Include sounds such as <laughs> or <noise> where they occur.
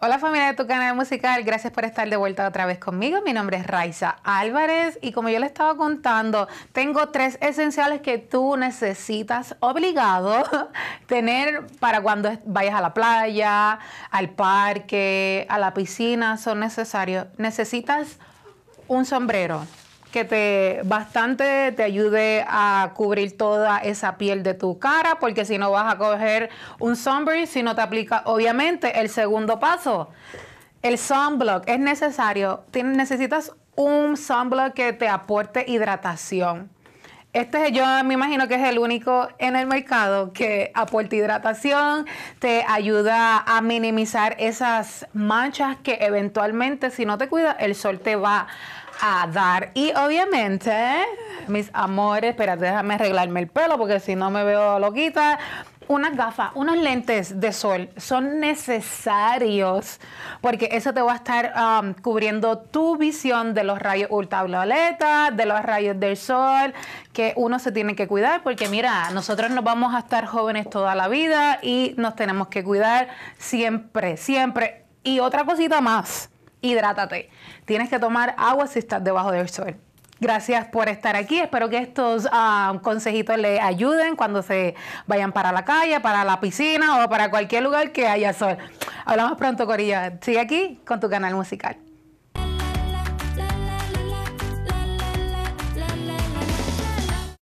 Hola familia de tu canal musical, gracias por estar de vuelta otra vez conmigo. Mi nombre es Raiza Álvarez y como yo le estaba contando, tengo tres esenciales que tú necesitas obligado <laughs> tener para cuando vayas a la playa, al parque, a la piscina, son necesarios. Necesitas un sombrero, que te bastante te ayude a cubrir toda esa piel de tu cara, porque si no vas a coger un sunburn, si no te aplica, obviamente, el segundo paso, el sunblock es necesario. Tienes, necesitas un sunblock que te aporte hidratación. Este yo me imagino que es el único en el mercado que aporte hidratación, te ayuda a minimizar esas manchas que eventualmente si no te cuidas el sol te va a dar. Y obviamente, mis amores, espérate, déjame arreglarme el pelo porque si no me veo loquita. Unas gafas, unos lentes de sol son necesarios porque eso te va a estar um, cubriendo tu visión de los rayos ultravioleta, de los rayos del sol, que uno se tiene que cuidar porque mira, nosotros nos vamos a estar jóvenes toda la vida y nos tenemos que cuidar siempre, siempre. Y otra cosita más, hidrátate. Tienes que tomar agua si estás debajo del sol. Gracias por estar aquí. Espero que estos ah, consejitos le ayuden cuando se vayan para la calle, para la piscina o para cualquier lugar que haya sol. Hablamos pronto, Corilla. Sigue aquí con tu canal musical.